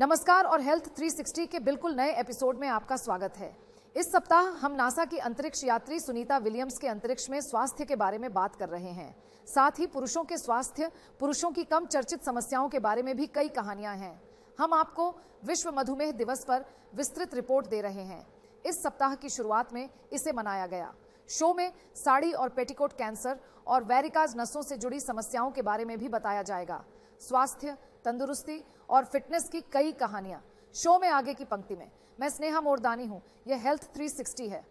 नमस्कार और हेल्थ 360 के बिल्कुल नए एपिसोड में आपका स्वागत है इस सप्ताह हम नासा की अंतरिक्ष यात्री सुनीता विलियम्स के अंतरिक्ष में स्वास्थ्य के बारे में बात कर रहे हैं साथ ही पुरुषों के स्वास्थ्य पुरुषों की कम चर्चित समस्याओं के बारे में भी कई कहानियां हैं हम आपको विश्व मधुमेह दिवस पर विस्तृत रिपोर्ट दे रहे हैं इस सप्ताह की शुरुआत में इसे मनाया गया शो में साड़ी और पेटीकोट कैंसर और वेरिकाज नसों से जुड़ी समस्याओं के बारे में भी बताया जाएगा स्वास्थ्य तंदुरुस्ती और फिटनेस की कई कहानियां शो में आगे की पंक्ति में मैं स्नेहा मोरदानी हूं यह हेल्थ 360 है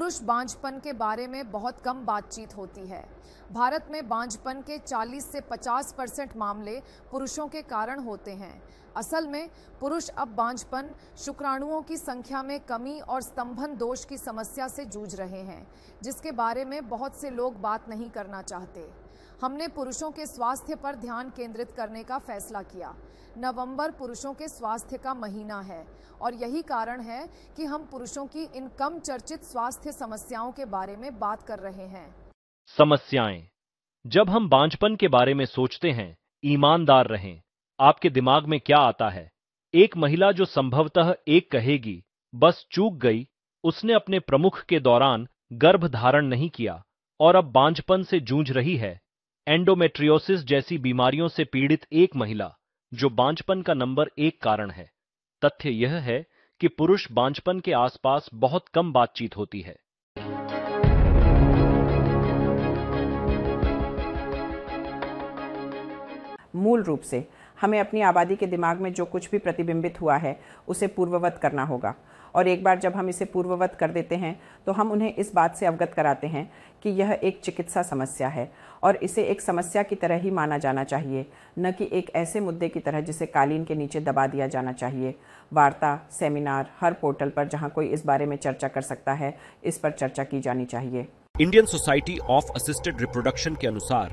पुरुष बांझपन के बारे में बहुत कम बातचीत होती है भारत में बांझपन के 40 से 50 परसेंट मामले पुरुषों के कारण होते हैं असल में पुरुष अब बांझपन शुक्राणुओं की संख्या में कमी और स्तंभन दोष की समस्या से जूझ रहे हैं जिसके बारे में बहुत से लोग बात नहीं करना चाहते हमने पुरुषों के स्वास्थ्य पर ध्यान केंद्रित करने का फैसला किया नवंबर पुरुषों के स्वास्थ्य का महीना है और यही कारण है कि हम पुरुषों की इन कम चर्चित स्वास्थ्य समस्याओं के बारे में बात कर रहे हैं समस्याएं जब हम बांझपन के बारे में सोचते हैं ईमानदार रहें आपके दिमाग में क्या आता है एक महिला जो संभवतः एक कहेगी बस चूक गई उसने अपने प्रमुख के दौरान गर्भ धारण नहीं किया और अब बांझपन से जूझ रही है एंडोमेट्रियोसिस जैसी बीमारियों से पीड़ित एक महिला जो बांझपन का नंबर एक कारण है तथ्य यह है कि पुरुष बांझपन के आसपास बहुत कम बातचीत होती है मूल रूप से हमें अपनी आबादी के दिमाग में जो कुछ भी प्रतिबिंबित हुआ है उसे पूर्ववत करना होगा और एक बार जब हम इसे पूर्ववत कर देते हैं तो हम उन्हें इस बात से अवगत कराते हैं कि यह एक चिकित्सा समस्या है और इसे एक समस्या की तरह ही माना जाना चाहिए न कि एक ऐसे मुद्दे की तरह जिसे कालीन के नीचे दबा दिया जाना चाहिए वार्ता सेमिनार हर पोर्टल पर जहाँ कोई इस बारे में चर्चा कर सकता है इस पर चर्चा की जानी चाहिए Indian society of assisted reproduction के अनुसार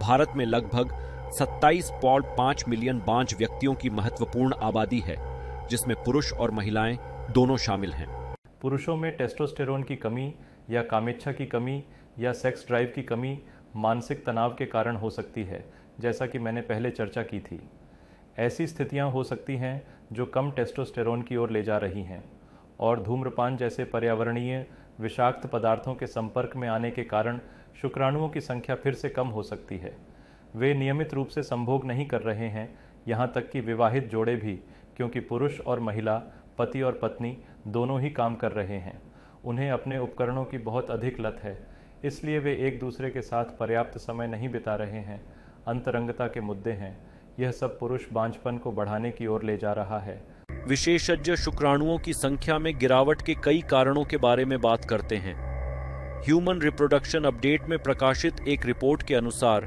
भारत में लगभग 27.5 मिलियन बांझ व्यक्तियों की महत्वपूर्ण आबादी है जिसमें पुरुष और महिलाएं दोनों शामिल हैं पुरुषों में टेस्टोस्टेरोन की कमी या कामेच्छा की कमी या सेक्स ड्राइव की कमी मानसिक तनाव के कारण हो सकती है जैसा कि मैंने पहले चर्चा की थी ऐसी स्थितियां हो सकती हैं जो कम टेस्टोस्टेरोन की ओर ले जा रही हैं और धूम्रपान जैसे पर्यावरणीय विषाक्त पदार्थों के संपर्क में आने के कारण शुक्राणुओं की संख्या फिर से कम हो सकती है वे नियमित रूप से संभोग नहीं कर रहे हैं यहाँ तक कि विवाहित जोड़े भी क्योंकि पुरुष और महिला पति और पत्नी दोनों ही काम कर रहे हैं उन्हें अपने उपकरणों की बहुत अधिक लत है इसलिए वे एक दूसरे के साथ पर्याप्त समय नहीं बिता रहे हैं अंतरंगता के मुद्दे हैं यह सब पुरुष बांझपन को बढ़ाने की ओर ले जा रहा है विशेषज्ञ शुक्राणुओं की संख्या में गिरावट के कई कारणों के बारे में बात करते हैं ह्यूमन रिप्रोडक्शन अपडेट में प्रकाशित एक रिपोर्ट के अनुसार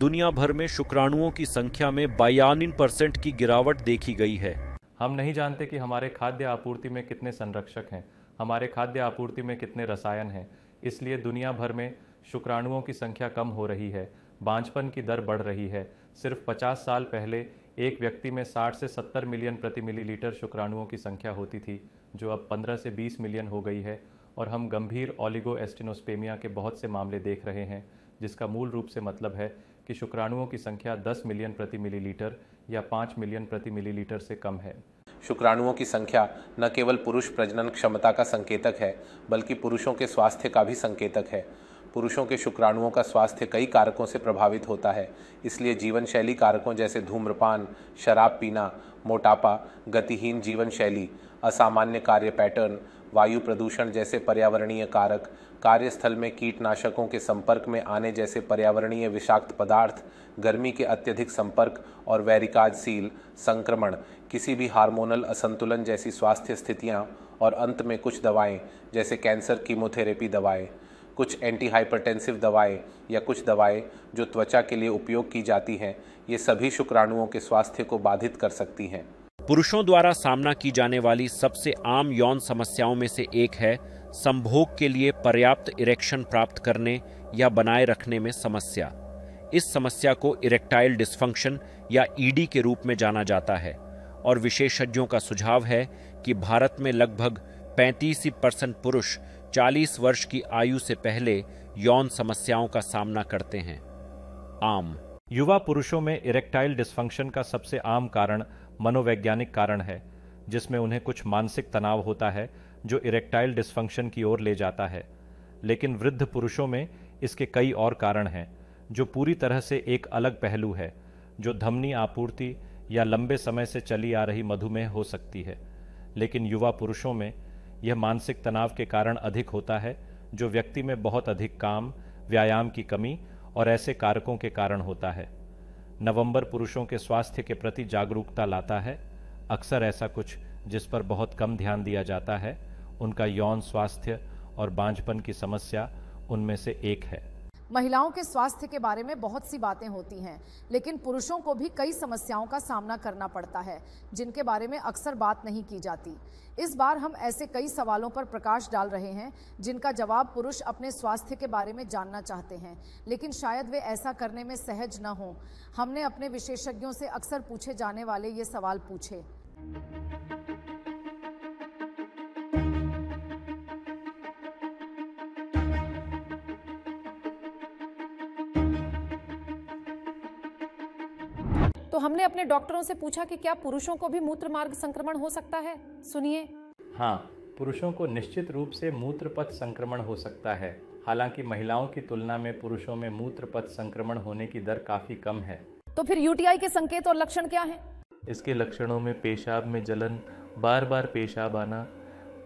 दुनिया भर में शुक्राणुओं की संख्या में बयानिन परसेंट की गिरावट देखी गई है हम नहीं जानते कि हमारे खाद्य आपूर्ति में कितने संरक्षक हैं हमारे खाद्य आपूर्ति में कितने रसायन हैं इसलिए दुनिया भर में शुक्राणुओं की संख्या कम हो रही है बांझपन की दर बढ़ रही है सिर्फ 50 साल पहले एक व्यक्ति में 60 से 70 मिलियन प्रति मिलीलीटर शुक्राणुओं की संख्या होती थी जो अब 15 से 20 मिलियन हो गई है और हम गंभीर ओलिगो एस्टिनोस्पेमिया के बहुत से मामले देख रहे हैं जिसका मूल रूप से मतलब है कि शुक्राणुओं की संख्या 10 मिलियन प्रति मिलीलीटर या पाँच मिलियन प्रति मिलीलीटर से कम है शुक्राणुओं की संख्या न केवल पुरुष प्रजनन क्षमता का संकेतक है बल्कि पुरुषों के स्वास्थ्य का भी संकेतक है पुरुषों के शुक्राणुओं का स्वास्थ्य कई कारकों से प्रभावित होता है इसलिए जीवन शैली कारकों जैसे धूम्रपान शराब पीना मोटापा गतिहीन जीवन शैली असामान्य कार्य पैटर्न वायु प्रदूषण जैसे पर्यावरणीय कारक कार्यस्थल में कीटनाशकों के संपर्क में आने जैसे पर्यावरणीय विषाक्त पदार्थ गर्मी के अत्यधिक संपर्क और वैरिकाजशील संक्रमण किसी भी हार्मोनल असंतुलन जैसी स्वास्थ्य स्थितियां और अंत में कुछ दवाएं जैसे कैंसर कीमोथेरेपी दवाएं कुछ एंटी हाइपरटेंसिव दवाएं या कुछ दवाएं जो त्वचा के लिए उपयोग की जाती हैं ये सभी शुक्राणुओं के स्वास्थ्य को बाधित कर सकती हैं पुरुषों द्वारा सामना की जाने वाली सबसे आम यौन समस्याओं में से एक है संभोग के लिए पर्याप्त इरेक्शन प्राप्त करने या बनाए रखने में समस्या इस समस्या को इरेक्टाइल डिस्फंक्शन या ईडी e के रूप में जाना जाता है और विशेषज्ञों का सुझाव है कि भारत में लगभग पैंतीस परसेंट पुरुष 40 वर्ष की आयु से पहले यौन समस्याओं का सामना करते हैं आम युवा पुरुषों में इरेक्टाइल डिस्फंक्शन का सबसे आम कारण मनोवैज्ञानिक कारण है जिसमें उन्हें कुछ मानसिक तनाव होता है जो इरेक्टाइल डिस्फंक्शन की ओर ले जाता है लेकिन वृद्ध पुरुषों में इसके कई और कारण हैं जो पूरी तरह से एक अलग पहलू है जो धमनी आपूर्ति या लंबे समय से चली आ रही मधुमेह हो सकती है लेकिन युवा पुरुषों में यह मानसिक तनाव के कारण अधिक होता है जो व्यक्ति में बहुत अधिक काम व्यायाम की कमी और ऐसे कारकों के कारण होता है नवंबर पुरुषों के स्वास्थ्य के प्रति जागरूकता लाता है अक्सर ऐसा कुछ जिस पर बहुत कम ध्यान दिया जाता है उनका यौन स्वास्थ्य और बांझपन की समस्या उनमें से एक है महिलाओं के स्वास्थ्य के बारे में बहुत सी बातें होती हैं लेकिन पुरुषों को भी कई समस्याओं का सामना करना पड़ता है जिनके बारे में अक्सर बात नहीं की जाती इस बार हम ऐसे कई सवालों पर प्रकाश डाल रहे हैं जिनका जवाब पुरुष अपने स्वास्थ्य के बारे में जानना चाहते हैं लेकिन शायद वे ऐसा करने में सहज न हों हमने अपने विशेषज्ञों से अक्सर पूछे जाने वाले ये सवाल पूछे तो हमने अपने डॉक्टरों से पूछा कि क्या पुरुषों को भी मूत्र मार्ग संक्रमण हो सकता है सुनिए हाँ पुरुषों को निश्चित रूप से मूत्र पथ संक्रमण हो सकता है हालांकि महिलाओं की तुलना में पुरुषों में मूत्र पथ संक्रमण होने की दर काफी कम है तो फिर यूटीआई के संकेत और लक्षण क्या हैं? इसके लक्षणों में पेशाब में जलन बार बार पेशाब आना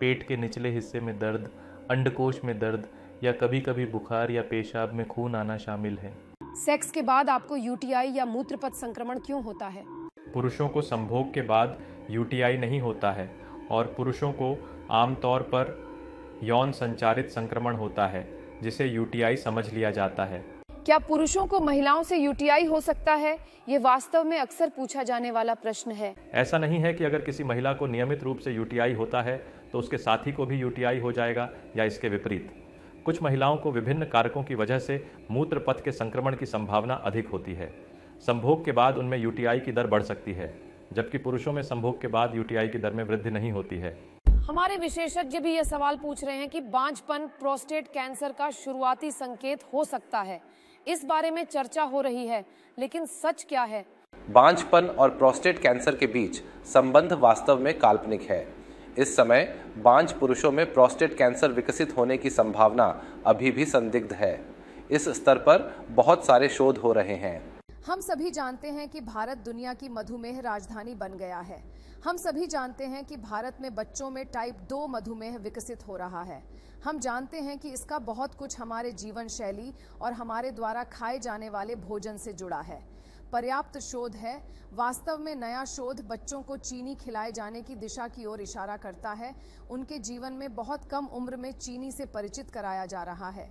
पेट के निचले हिस्से में दर्द अंडकोश में दर्द या कभी कभी बुखार या पेशाब में खून आना शामिल है सेक्स के बाद आपको यूटीआई या मूत्रपथ संक्रमण क्यों होता है पुरुषों को संभोग के बाद यूटीआई नहीं होता है और पुरुषों को आमतौर पर यौन संचारित संक्रमण होता है जिसे यूटीआई समझ लिया जाता है क्या पुरुषों को महिलाओं से यूटीआई हो सकता है ये वास्तव में अक्सर पूछा जाने वाला प्रश्न है ऐसा नहीं है कि अगर किसी महिला को नियमित रूप से यूटीआई होता है तो उसके साथी को भी यूटीआई हो जाएगा या इसके विपरीत कुछ महिलाओं को विभिन्न कारकों की वजह से मूत्र पथ के संक्रमण की संभावना अधिक होती है संभोग के बाद उनमें यूटीआई की दर बढ़ सकती है जबकि पुरुषों में संभोग के बाद यूटीआई की दर में वृद्धि नहीं होती है हमारे विशेषज्ञ भी ये सवाल पूछ रहे हैं कि बांझपन प्रोस्टेट कैंसर का शुरुआती संकेत हो सकता है इस बारे में चर्चा हो रही है लेकिन सच क्या है बांझपन और प्रोस्टेट कैंसर के बीच संबंध वास्तव में काल्पनिक है इस समय बांझ पुरुषों में प्रोस्टेट कैंसर विकसित होने की संभावना अभी भी संदिग्ध है इस स्तर पर बहुत सारे शोध हो रहे हैं हम सभी जानते हैं कि भारत दुनिया की मधुमेह राजधानी बन गया है हम सभी जानते हैं कि भारत में बच्चों में टाइप दो मधुमेह विकसित हो रहा है हम जानते हैं कि इसका बहुत कुछ हमारे जीवन शैली और हमारे द्वारा खाए जाने वाले भोजन से जुड़ा है पर्याप्त शोध है वास्तव में नया शोध बच्चों को चीनी खिलाए जाने की दिशा की ओर इशारा करता है उनके जीवन में बहुत कम उम्र में चीनी से परिचित कराया जा रहा है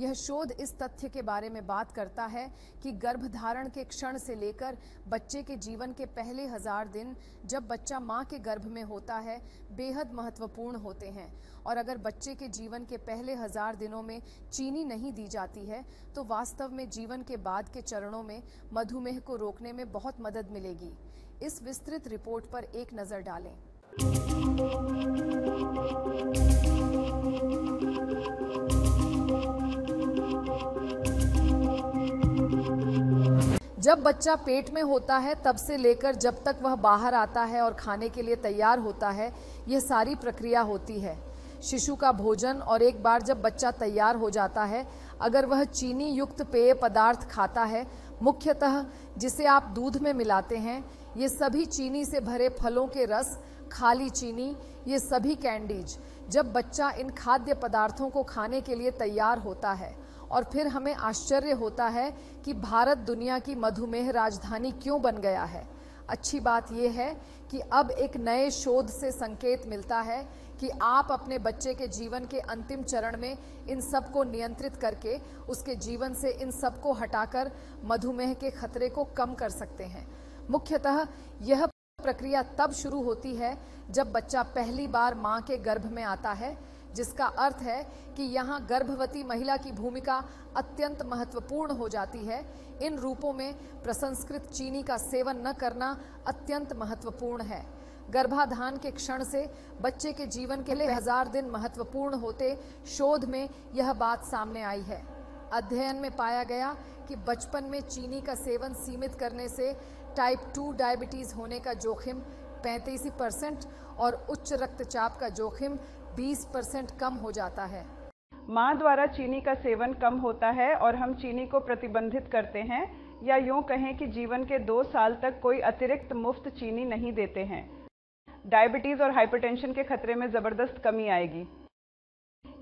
यह शोध इस तथ्य के बारे में बात करता है कि गर्भधारण के क्षण से लेकर बच्चे के जीवन के पहले हजार दिन जब बच्चा माँ के गर्भ में होता है बेहद महत्वपूर्ण होते हैं और अगर बच्चे के जीवन के पहले हजार दिनों में चीनी नहीं दी जाती है तो वास्तव में जीवन के बाद के चरणों में मधुमेह को रोकने में बहुत मदद मिलेगी इस विस्तृत रिपोर्ट पर एक नज़र डालें जब बच्चा पेट में होता है तब से लेकर जब तक वह बाहर आता है और खाने के लिए तैयार होता है यह सारी प्रक्रिया होती है शिशु का भोजन और एक बार जब बच्चा तैयार हो जाता है अगर वह चीनी युक्त पेय पदार्थ खाता है मुख्यतः जिसे आप दूध में मिलाते हैं ये सभी चीनी से भरे फलों के रस खाली चीनी ये सभी कैंडीज जब बच्चा इन खाद्य पदार्थों को खाने के लिए तैयार होता है और फिर हमें आश्चर्य होता है कि भारत दुनिया की मधुमेह राजधानी क्यों बन गया है अच्छी बात यह है कि अब एक नए शोध से संकेत मिलता है कि आप अपने बच्चे के जीवन के अंतिम चरण में इन सब को नियंत्रित करके उसके जीवन से इन सब को हटाकर मधुमेह के खतरे को कम कर सकते हैं मुख्यतः यह प्रक्रिया तब शुरू होती है जब बच्चा पहली बार माँ के गर्भ में आता है जिसका अर्थ है कि यहाँ गर्भवती महिला की भूमिका अत्यंत महत्वपूर्ण हो जाती है इन रूपों में प्रसंस्कृत चीनी का सेवन न करना अत्यंत महत्वपूर्ण है गर्भाधान के क्षण से बच्चे के जीवन के लिए हजार दिन महत्वपूर्ण होते शोध में यह बात सामने आई है अध्ययन में पाया गया कि बचपन में चीनी का सेवन सीमित करने से टाइप टू डायबिटीज़ होने का जोखिम पैंतीस परसेंट और उच्च रक्तचाप का जोखिम 20 परसेंट कम हो जाता है माँ द्वारा चीनी का सेवन कम होता है और हम चीनी को प्रतिबंधित करते हैं या यूँ कहें कि जीवन के दो साल तक कोई अतिरिक्त मुफ्त चीनी नहीं देते हैं डायबिटीज़ और हाइपरटेंशन के खतरे में ज़बरदस्त कमी आएगी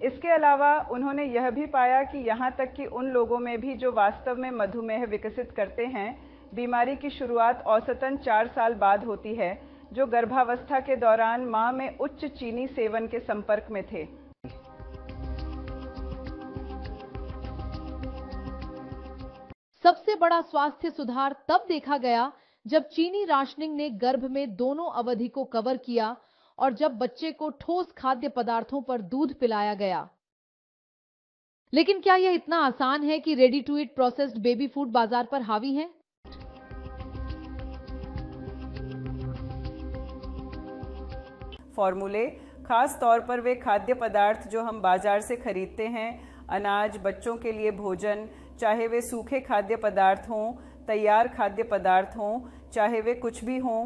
इसके अलावा उन्होंने यह भी पाया कि यहाँ तक कि उन लोगों में भी जो वास्तव में मधुमेह विकसित करते हैं बीमारी की शुरुआत औसतन चार साल बाद होती है जो गर्भावस्था के दौरान मां में उच्च चीनी सेवन के संपर्क में थे सबसे बड़ा स्वास्थ्य सुधार तब देखा गया जब चीनी राशनिंग ने गर्भ में दोनों अवधि को कवर किया और जब बच्चे को ठोस खाद्य पदार्थों पर दूध पिलाया गया लेकिन क्या यह इतना आसान है कि ready to eat processed baby food बाजार पर हावी है फॉर्मूले ख़ास तौर पर वे खाद्य पदार्थ जो हम बाज़ार से ख़रीदते हैं अनाज बच्चों के लिए भोजन चाहे वे सूखे खाद्य पदार्थ हों तैयार खाद्य पदार्थ हों चाहे वे कुछ भी हों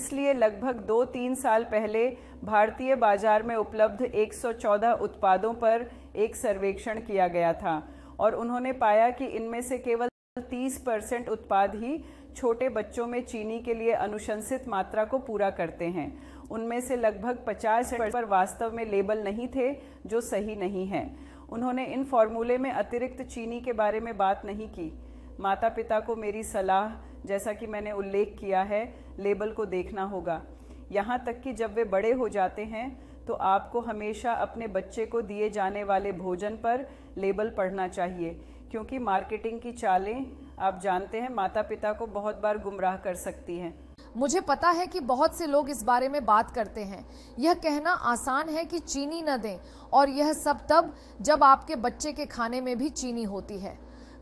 इसलिए लगभग दो तीन साल पहले भारतीय बाजार में उपलब्ध 114 उत्पादों पर एक सर्वेक्षण किया गया था और उन्होंने पाया कि इनमें से केवल 30 परसेंट उत्पाद ही छोटे बच्चों में चीनी के लिए अनुशंसित मात्रा को पूरा करते हैं उनमें से लगभग 50 पर वास्तव में लेबल नहीं थे जो सही नहीं है उन्होंने इन फार्मूले में अतिरिक्त चीनी के बारे में बात नहीं की माता पिता को मेरी सलाह जैसा कि मैंने उल्लेख किया है लेबल को देखना होगा यहाँ तक कि जब वे बड़े हो जाते हैं तो आपको हमेशा अपने बच्चे को दिए जाने वाले भोजन पर लेबल पढ़ना चाहिए क्योंकि मार्केटिंग की चालें आप जानते हैं माता पिता को बहुत बार गुमराह कर सकती हैं मुझे पता है कि बहुत से लोग इस बारे में बात करते हैं यह कहना आसान है कि चीनी न दें और यह सब तब जब आपके बच्चे के खाने में भी चीनी होती है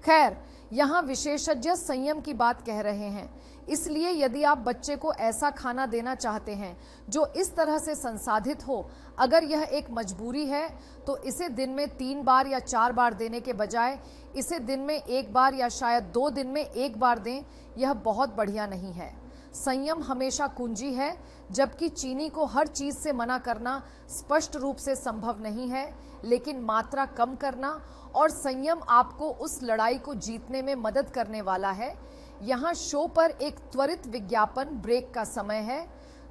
खैर यहाँ विशेषज्ञ संयम की बात कह रहे हैं इसलिए यदि आप बच्चे को ऐसा खाना देना चाहते हैं जो इस तरह से संसाधित हो अगर यह एक मजबूरी है तो इसे दिन में तीन बार या चार बार देने के बजाय इसे दिन में एक बार या शायद दो दिन में एक बार दें यह बहुत बढ़िया नहीं है संयम हमेशा कुंजी है जबकि चीनी को हर चीज़ से मना करना स्पष्ट रूप से संभव नहीं है लेकिन मात्रा कम करना और संयम आपको उस लड़ाई को जीतने में मदद करने वाला है यहाँ शो पर एक त्वरित विज्ञापन ब्रेक का समय है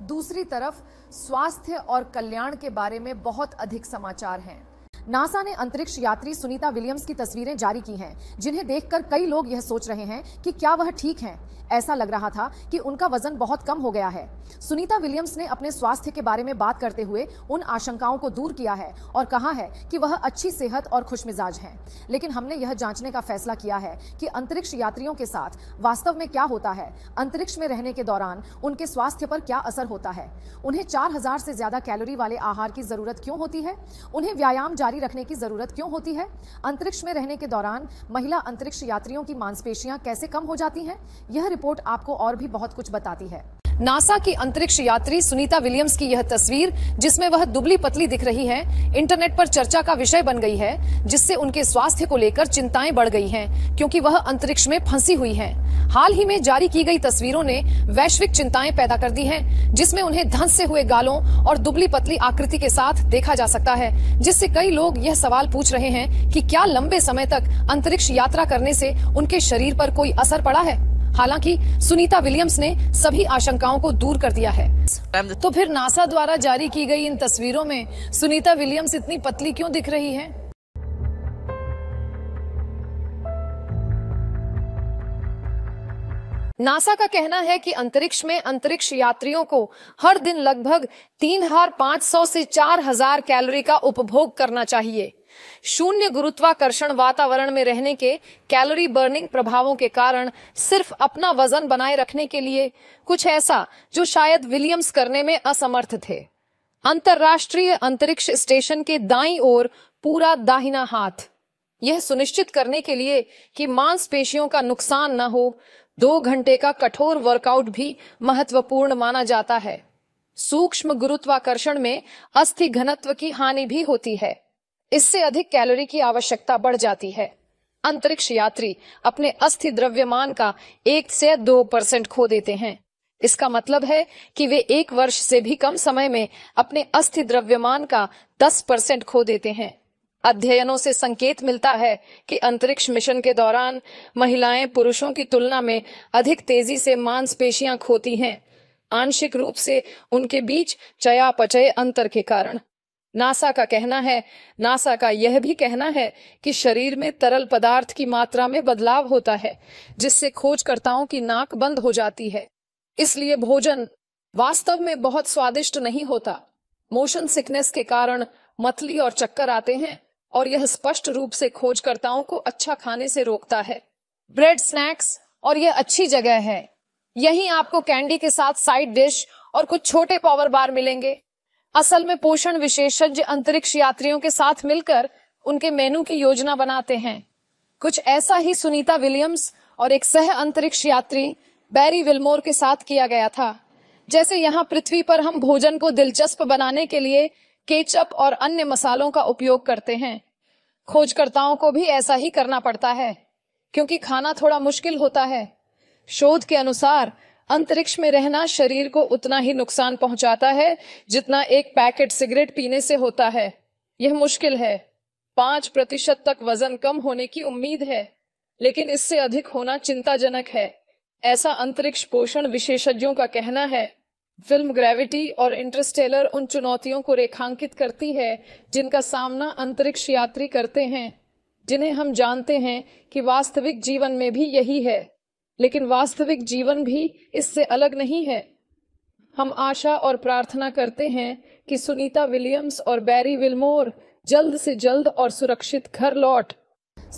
दूसरी तरफ स्वास्थ्य और कल्याण के बारे में बहुत अधिक समाचार हैं नासा ने अंतरिक्ष यात्री सुनीता विलियम्स की तस्वीरें जारी की हैं जिन्हें देखकर कई लोग यह सोच रहे हैं कि क्या वह ठीक हैं ऐसा लग रहा था कि उनका वजन बहुत कम हो गया है सुनीता विलियम्स ने अपने स्वास्थ्य के बारे में बात करते हुए उन आशंकाओं को दूर किया है और कहा है कि वह अच्छी सेहत और खुशमिजाज हैं लेकिन हमने यह जांचने का फैसला किया है कि अंतरिक्ष यात्रियों के साथ वास्तव में क्या होता है अंतरिक्ष में रहने के दौरान उनके स्वास्थ्य पर क्या असर होता है उन्हें चार से ज्यादा कैलोरी वाले आहार की जरूरत क्यों होती है उन्हें व्यायाम जारी जारी रखने की ज़रूरत क्यों होती है अंतरिक्ष में रहने के दौरान महिला अंतरिक्ष यात्रियों की मांसपेशियां कैसे कम हो जाती हैं यह रिपोर्ट आपको और भी बहुत कुछ बताती है नासा की अंतरिक्ष यात्री सुनीता विलियम्स की यह तस्वीर जिसमें वह दुबली पतली दिख रही है इंटरनेट पर चर्चा का विषय बन गई है जिससे उनके स्वास्थ्य को लेकर चिंताएं बढ़ गई हैं क्योंकि वह अंतरिक्ष में फंसी हुई हैं हाल ही में जारी की गई तस्वीरों ने वैश्विक चिंताएं पैदा कर दी है जिसमें उन्हें धंस से हुए गालों और दुबली पतली आकृति के साथ देखा जा सकता है जिससे कई लोग यह सवाल पूछ रहे हैं कि क्या लंबे समय तक अंतरिक्ष यात्रा करने से उनके शरीर पर कोई असर पड़ा है हालांकि सुनीता विलियम्स ने सभी आशंकाओं को दूर कर दिया है तो फिर नासा द्वारा जारी की गई इन तस्वीरों में सुनीता विलियम्स इतनी पतली क्यों दिख रही है नासा का कहना है कि अंतरिक्ष में अंतरिक्ष यात्रियों को हर दिन लगभग तीन हजार पांच सौ से चार हजार कैलोरी का उपभोग करना चाहिए शून्य गुरुत्वाकर्षण वातावरण में रहने के कैलोरी बर्निंग प्रभावों के कारण सिर्फ अपना वजन बनाए रखने के लिए कुछ ऐसा जो शायद विलियम्स करने में असमर्थ थे अंतर्राष्ट्रीय अंतरिक्ष स्टेशन के दाई ओर पूरा दाहिना हाथ यह सुनिश्चित करने के लिए कि मांसपेशियों का नुकसान न हो दो घंटे का कठोर वर्कआउट भी महत्वपूर्ण माना जाता है सूक्ष्म गुरुत्वाकर्षण में अस्थि घनत्व की हानि भी होती है इससे अधिक कैलोरी की आवश्यकता बढ़ जाती है अंतरिक्ष यात्री अपने अस्थि द्रव्यमान का एक से दो परसेंट खो देते हैं इसका मतलब है कि वे एक वर्ष से भी कम समय में अपने अस्थि द्रव्यमान का दस परसेंट खो देते हैं अध्ययनों से संकेत मिलता है कि अंतरिक्ष मिशन के दौरान महिलाएं पुरुषों की तुलना में अधिक तेजी से मांसपेशियां खोती हैं आंशिक रूप से उनके बीच चयापचय अंतर के कारण नासा का कहना है नासा का यह भी कहना है कि शरीर में तरल पदार्थ की मात्रा में बदलाव होता है जिससे खोजकर्ताओं की नाक बंद हो जाती है इसलिए भोजन वास्तव में बहुत स्वादिष्ट नहीं होता मोशन सिकनेस के कारण मतली और चक्कर आते हैं और यह स्पष्ट रूप से खोजकर्ताओं को अच्छा खाने से रोकता है ब्रेड स्नैक्स और यह अच्छी जगह है यहीं आपको कैंडी के साथ साइड डिश और कुछ छोटे पावर बार मिलेंगे असल में पोषण विशेषज्ञ अंतरिक्ष यात्रियों के साथ मिलकर उनके मेनू की योजना बनाते हैं कुछ ऐसा ही सुनीता विलियम्स और एक सह अंतरिक्ष यात्री बैरी विलमोर के साथ किया गया था जैसे यहाँ पृथ्वी पर हम भोजन को दिलचस्प बनाने के लिए केचप और अन्य मसालों का उपयोग करते हैं खोजकर्ताओं को भी ऐसा ही करना पड़ता है क्योंकि खाना थोड़ा मुश्किल होता है शोध के अनुसार अंतरिक्ष में रहना शरीर को उतना ही नुकसान पहुंचाता है जितना एक पैकेट सिगरेट पीने से होता है यह मुश्किल है पांच प्रतिशत तक वजन कम होने की उम्मीद है लेकिन इससे अधिक होना चिंताजनक है ऐसा अंतरिक्ष पोषण विशेषज्ञों का कहना है फिल्म ग्रेविटी और इंटरस्टेलर उन चुनौतियों को रेखांकित करती है जिनका सामना अंतरिक्ष यात्री करते हैं जिन्हें हम जानते हैं कि वास्तविक जीवन में भी यही है लेकिन वास्तविक जीवन भी इससे अलग नहीं है हम आशा और प्रार्थना करते हैं कि सुनीता विलियम्स और बैरी विलमोर जल्द से जल्द और सुरक्षित घर लौट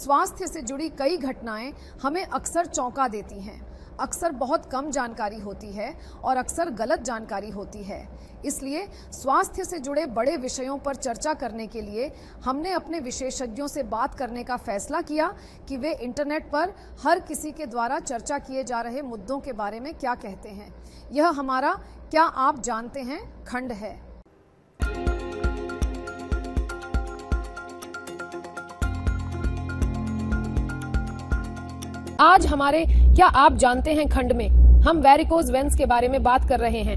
स्वास्थ्य से जुड़ी कई घटनाएं हमें अक्सर चौंका देती हैं अक्सर बहुत कम जानकारी होती है और अक्सर गलत जानकारी होती है इसलिए स्वास्थ्य से जुड़े बड़े विषयों पर चर्चा करने के लिए हमने अपने विशेषज्ञों से बात करने का फैसला किया कि वे इंटरनेट पर हर किसी के द्वारा चर्चा किए जा रहे मुद्दों के बारे में क्या कहते हैं यह हमारा क्या आप जानते हैं खंड है आज हमारे क्या आप जानते हैं खंड में हम वेरिकोज वेंस के बारे में बात कर रहे हैं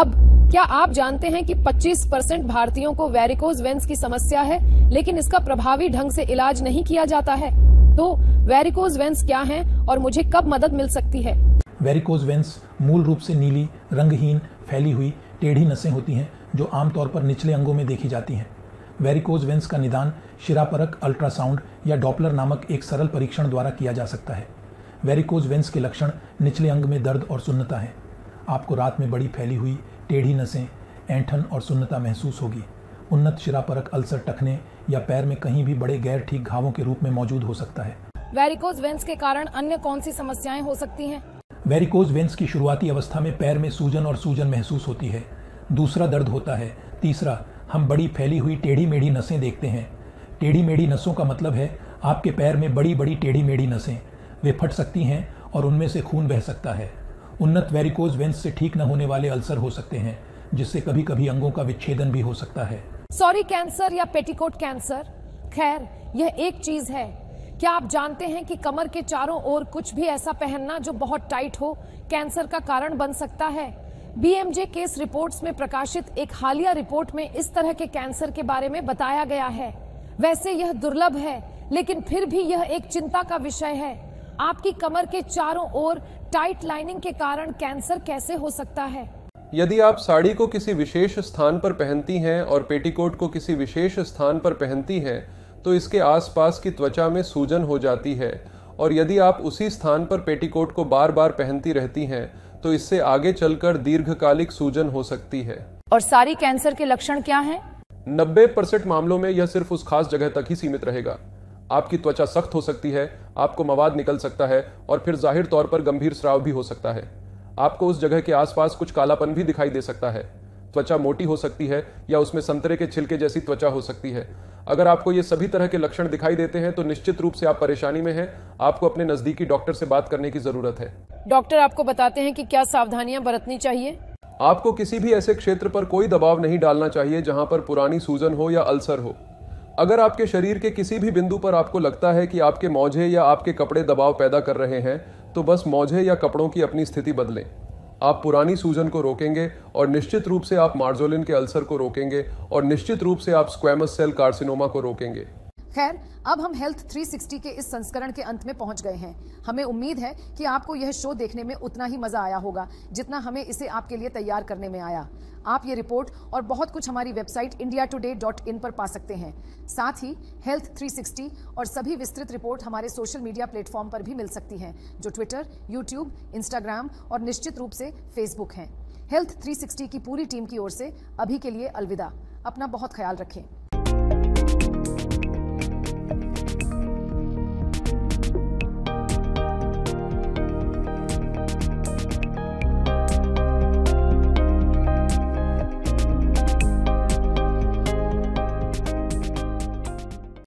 अब क्या आप जानते हैं कि 25 परसेंट भारतीयों को वेरिकोज वेंस की समस्या है लेकिन इसका प्रभावी ढंग से इलाज नहीं किया जाता है तो वेरिकोज वेंस क्या है और मुझे कब मदद मिल सकती है वेरिकोज वेंस मूल रूप से नीली रंगहीन फैली हुई टेढ़ी नसें होती हैं जो आमतौर पर निचले अंगों में देखी जाती हैं वेरिकोज वेंस का निदान शिरापरक अल्ट्रासाउंड या डॉपलर नामक एक सरल परीक्षण द्वारा किया जा सकता है वेरिकोज वेंस के लक्षण निचले अंग में दर्द और सुन्नता है आपको रात में बड़ी फैली हुई टेढ़ी नसें ऐंठन और सुन्नता महसूस होगी उन्नत शिरापरक अल्सर टखने या पैर में कहीं भी बड़े गैर ठीक घावों के रूप में मौजूद हो सकता है वेरिकोज वेंस के कारण अन्य कौन सी समस्याएं हो सकती हैं वेरिकोज वेंस की शुरुआती अवस्था में पैर में सूजन और सूजन महसूस होती है दूसरा दर्द होता है तीसरा हम बड़ी फैली हुई टेढ़ी मेढ़ी नसें देखते हैं टेढ़ी मेढ़ी नसों का मतलब है आपके पैर में बड़ी बड़ी टेढ़ी मेढ़ी नसें वे फट सकती हैं और उनमें से खून बह सकता है उन्नत वेरिकोज वेंस से ठीक न होने वाले अल्सर हो सकते हैं जिससे कभी कभी अंगों का विच्छेदन भी हो सकता है सॉरी कैंसर या पेटीकोट कैंसर खैर यह एक चीज है क्या आप जानते हैं कि कमर के चारों ओर कुछ भी ऐसा पहनना जो बहुत टाइट हो कैंसर का कारण बन सकता है बीएमजे केस रिपोर्ट्स में प्रकाशित एक हालिया रिपोर्ट में इस तरह के कैंसर के बारे में बताया गया है वैसे यह दुर्लभ है लेकिन फिर भी यह एक चिंता का विषय है आपकी कमर के चारों ओर टाइट लाइनिंग के कारण कैंसर कैसे हो सकता है यदि आप साड़ी को किसी विशेष स्थान पर पहनती हैं और पेटीकोट को किसी विशेष स्थान पर पहनती हैं तो इसके आसपास की त्वचा में सूजन हो जाती है और यदि आप उसी स्थान पर पेटीकोट को बार बार पहनती रहती हैं तो इससे आगे चलकर दीर्घकालिक सूजन हो सकती है और सारी कैंसर के लक्षण क्या हैं? 90 परसेंट मामलों में यह सिर्फ उस खास जगह तक ही सीमित रहेगा आपकी त्वचा सख्त हो सकती है आपको मवाद निकल सकता है और फिर जाहिर तौर पर गंभीर स्राव भी हो सकता है आपको उस जगह के आसपास कुछ कालापन भी दिखाई दे सकता है त्वचा मोटी हो सकती है या उसमें संतरे के छिलके जैसी त्वचा हो सकती है अगर आपको ये सभी तरह के लक्षण दिखाई देते हैं तो निश्चित रूप से आप परेशानी में हैं आपको अपने नजदीकी डॉक्टर से बात करने की जरूरत है डॉक्टर आपको बताते हैं कि क्या सावधानियां बरतनी चाहिए आपको किसी भी ऐसे क्षेत्र पर कोई दबाव नहीं डालना चाहिए जहां पर पुरानी सूजन हो या अल्सर हो अगर आपके शरीर के किसी भी बिंदु पर आपको लगता है कि आपके मौजे या आपके कपड़े दबाव पैदा कर रहे हैं तो बस मौजे या कपड़ों की अपनी स्थिति बदलें आप पुरानी सूजन को रोकेंगे और निश्चित रूप से आप मार्जोलिन के अल्सर को रोकेंगे और निश्चित रूप से आप स्क्वेमस सेल कार्सिनोमा को रोकेंगे खैर अब हम हेल्थ 360 के इस संस्करण के अंत में पहुंच गए हैं हमें उम्मीद है कि आपको यह शो देखने में उतना ही मज़ा आया होगा जितना हमें इसे आपके लिए तैयार करने में आया आप ये रिपोर्ट और बहुत कुछ हमारी website India Today dot in पर पा सकते हैं साथ ही हेल्थ 360 और सभी विस्तृत रिपोर्ट हमारे सोशल मीडिया प्लेटफॉर्म पर भी मिल सकती हैं जो ट्विटर यूट्यूब इंस्टाग्राम और निश्चित रूप से फेसबुक हैं हेल्थ 360 की पूरी टीम की ओर से अभी के लिए अलविदा अपना बहुत ख्याल रखें